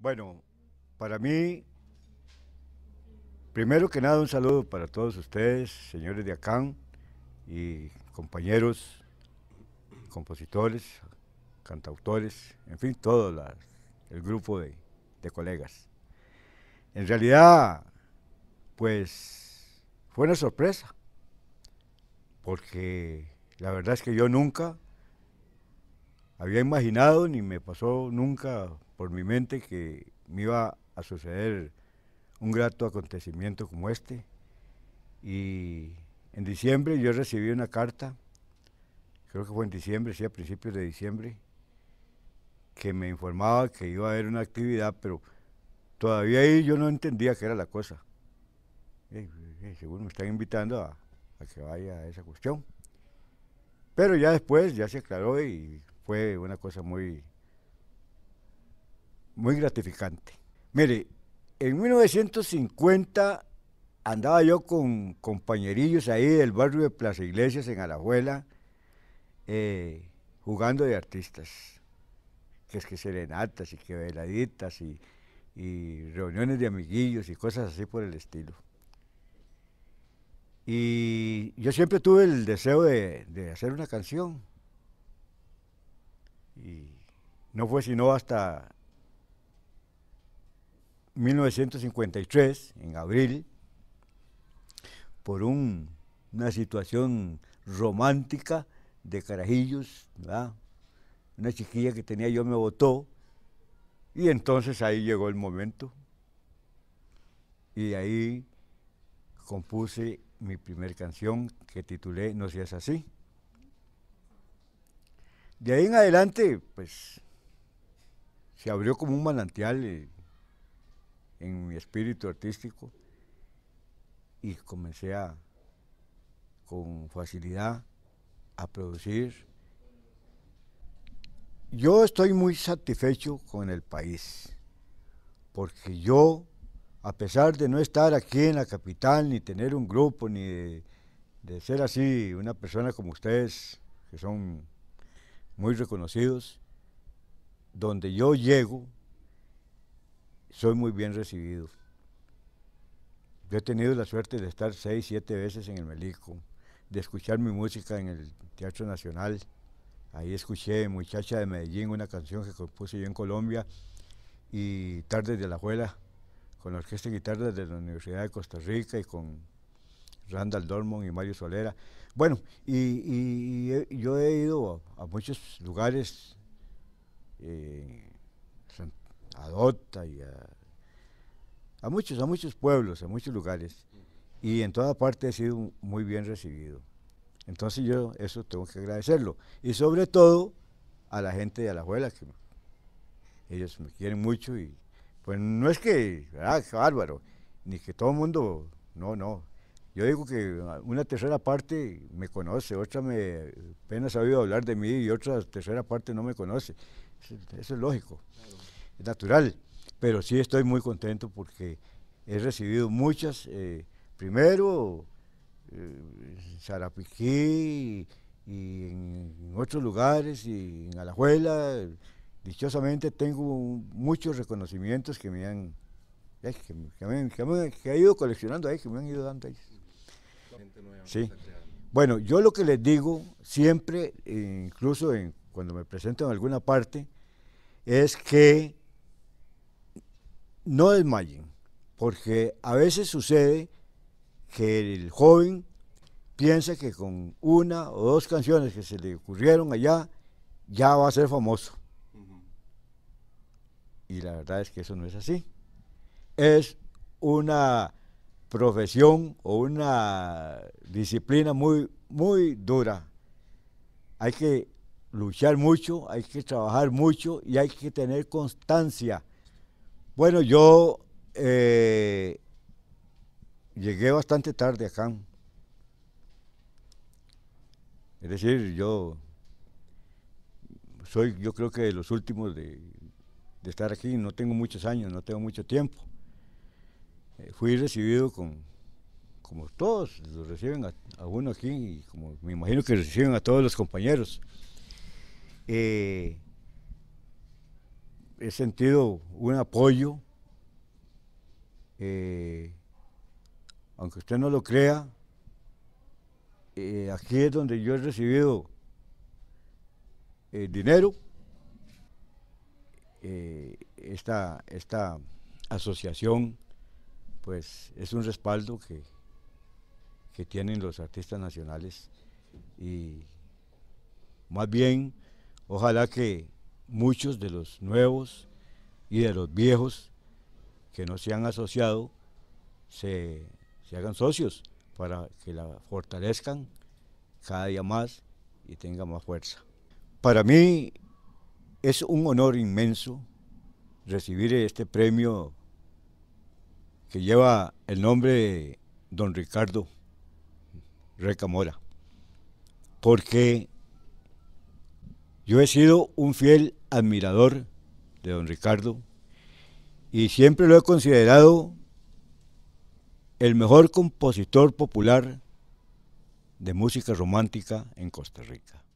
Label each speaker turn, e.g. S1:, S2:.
S1: Bueno, para mí, primero que nada un saludo para todos ustedes, señores de Acán y compañeros, compositores, cantautores, en fin, todo el grupo de colegas. En realidad, pues fue una sorpresa, porque la verdad es que yo nunca había imaginado ni me pasó nunca por mi mente que me iba a suceder un grato acontecimiento como este. Y en diciembre yo recibí una carta, creo que fue en diciembre, sí, a principios de diciembre, que me informaba que iba a haber una actividad, pero todavía ahí yo no entendía qué era la cosa. Eh, eh, según me están invitando a, a que vaya a esa cuestión. Pero ya después ya se aclaró y fue una cosa muy, muy gratificante. Mire, en 1950 andaba yo con compañerillos ahí del barrio de Plaza Iglesias en Alajuela, eh, jugando de artistas, que es que serenatas y que veladitas y, reuniones de amiguillos y cosas así por el estilo. Y yo siempre tuve el deseo de, de hacer una canción. No fue sino hasta 1953, en abril, por una situación romántica de carajillos, una chiquilla que tenía yo me votó, y entonces ahí llegó el momento, y ahí compuse mi primer canción que titulé No seas así. De ahí en adelante, pues se abrió como un manantial eh, en mi espíritu artístico y comencé a, con facilidad a producir. Yo estoy muy satisfecho con el país, porque yo, a pesar de no estar aquí en la capital, ni tener un grupo, ni de ser así una persona como ustedes, que son muy reconocidos, donde yo llego, soy muy bien recibido. Yo he tenido la suerte de estar seis, siete veces en el Melico, de escuchar mi música en el Teatro Nacional. Ahí escuché Muchacha de Medellín, una canción que compuse yo en Colombia, y Tardes de la Abuela, con la Orquesta de Guitarra de la Universidad de Costa Rica y con Randall Dormon y Mario Solera. Bueno, y, eh, yo he ido a muchos lugares eh, a Dota y a, muchos, a muchos pueblos, a muchos lugares. Y en toda parte he sido muy bien recibido. Entonces yo eso tengo que agradecerlo. Y sobre todo a la gente de Alajuela, que ellos me quieren mucho y pues no es que, ah, Álvaro ni que todo el mundo, no, no. Yo digo que una tercera parte me conoce, otra me apenas ha oído hablar de mí y otra tercera parte no me conoce. Eso es lógico, es natural. Pero sí estoy muy contento porque he recibido muchas, eh, primero en eh, Sarapiquí y en, otros lugares y en Alajuela. Dichosamente tengo muchos reconocimientos que me han que, me, que, ido coleccionando ahí, que me han ido dando ahí. Bueno, yo lo que les digo siempre, eh, incluso en, cuando me presento en alguna parte, es que no desmayen, porque a veces sucede que el joven piensa que con una o dos canciones que se le ocurrieron allá, ya va a ser famoso. Y la verdad es que eso no es así. Es una profesión o una disciplina muy, muy dura. Hay que luchar mucho, hay que trabajar mucho y hay que tener constancia. Bueno, yo eh, llegué bastante tarde acá. Es decir, yo soy, yo creo que de los últimos de, estar aquí, no tengo muchos años, no tengo mucho tiempo. Eh, fui recibido con, como todos lo reciben a, uno aquí, y como me imagino que reciben a todos los compañeros. Eh, he sentido un apoyo, eh, aunque usted no lo crea, eh, aquí es donde yo he recibido dinero. Esta, esta, asociación pues es un respaldo que, que tienen los artistas nacionales y más bien Ojalá que muchos de los nuevos y de los viejos que no se han asociado se, hagan socios para que la fortalezcan cada día más y tenga más fuerza. Para mí es un honor inmenso recibir este premio que lleva el nombre de don Ricardo Recamora, porque yo he sido un fiel admirador de don Ricardo y siempre lo he considerado el mejor compositor popular de música romántica en Costa Rica.